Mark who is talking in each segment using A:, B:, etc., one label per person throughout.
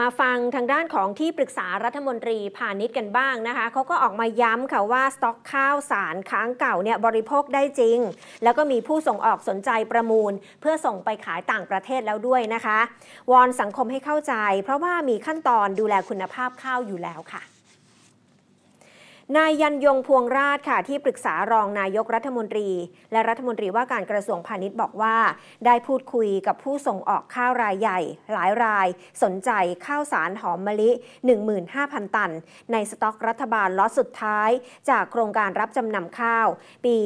A: มาฟังทางด้านของที่ปรึกษารัฐมนตรีพาณิชย์กันบ้างนะคะ เขาก็ออกมาย้ำค่ะว่าสต็อกข้าวสารค้างเก่าเนี่ยบริโภคได้จริง แล้วก็มีผู้ส่งออกสนใจประมูล เพื่อส่งไปขายต่างประเทศแล้วด้วยนะคะ วอนสังคมให้เข้าใจ เพราะว่ามีขั้นตอนดูแลคุณภาพข้าวอยู่แล้วค่ะนายยันยงพวงราชค่ะ ที่ปรึกษารองนายกรัฐมนตรี และรัฐมนตรีว่าการกระทรวงพาณิชย์บอกว่า ได้พูดคุยกับผู้ส่งออกข้าวรายใหญ่หลายราย สนใจข้าวสารหอมมะลิ15,000 ตัน ในสต็อกรัฐบาลล็อตสุดท้าย จากโครงการรับจำนำข้าว ปี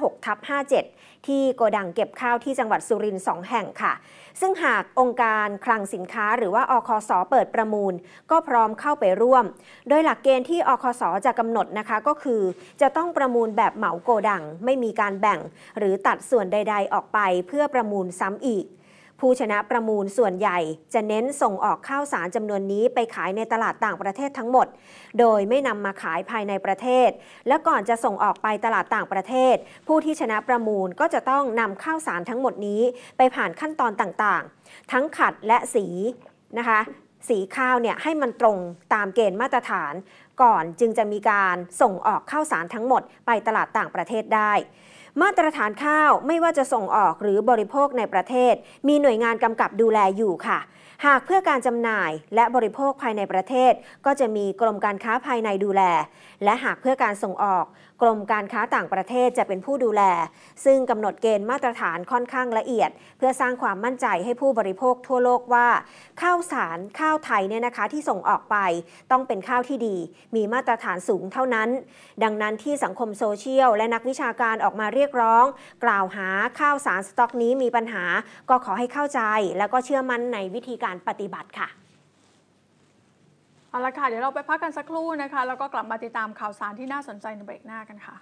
A: 56ทับ57ที่โกดังเก็บข้าวที่จังหวัดสุรินทร์สองแห่งค่ะ ซึ่งหากองค์การคลังสินค้าหรือว่าอคส เปิดประมูล ก็พร้อมเข้าไปร่วม โดยหลักเกณฑ์ที่อคส จะกำหนดนะคะก็คือ จะต้องประมูลแบบเหมาโกดังไม่มีการแบ่ง หรือตัดส่วนใดๆออกไปเพื่อประมูลซ้ำอีกผู้ชนะประมูลส่วนใหญ่ จะเน้นส่งออกข้าวสารจำนวนนี้ไปขายในตลาดต่างประเทศทั้งหมด โดยไม่นำมาขายภายในประเทศ และก่อนจะส่งออกไปตลาดต่างประเทศ ผู้ที่ชนะประมูลก็จะต้องนำข้าวสารทั้งหมดนี้ไปผ่านขั้นตอนต่างๆ ทั้งขัดและสีนะคะสีข้าวเนี่ยให้มันตรงตามเกณฑ์มาตรฐาน ก่อนจึงจะมีการส่งออกข้าวสารทั้งหมดไปตลาดต่างประเทศได้มาตรฐานข้าวไม่ว่าจะส่งออกหรือบริโภคในประเทศ มีหน่วยงานกำกับดูแลอยู่ค่ะ หากเพื่อการจำหน่ายและบริโภคภายในประเทศ ก็จะมีกรมการค้าภายในดูแล และหากเพื่อการส่งออกกรมการค้าต่างประเทศจะเป็นผู้ดูแล ซึ่งกำหนดเกณฑ์มาตรฐานค่อนข้างละเอียด เพื่อสร้างความมั่นใจให้ผู้บริโภคทั่วโลกว่า ข้าวสาร ข้าวไทยเนี่ยนะคะที่ส่งออกไป ต้องเป็นข้าวที่ดี มีมาตรฐานสูงเท่านั้น ดังนั้นที่สังคมโซเชียลและนักวิชาการออกมาเรียกรียกร้องกล่าวหาข้าวสารสต็อกนี้มีปัญหา ก็ขอให้เข้าใจแล้วก็เชื่อมั่นในวิธีการปฏิบัติค่ะ เอาละค่ะ เดี๋ยวเราไปพักกันสักครู่นะคะ แล้วก็กลับมาติดตามข่าวสารที่น่าสนใจในเบรกหน้ากันค่ะ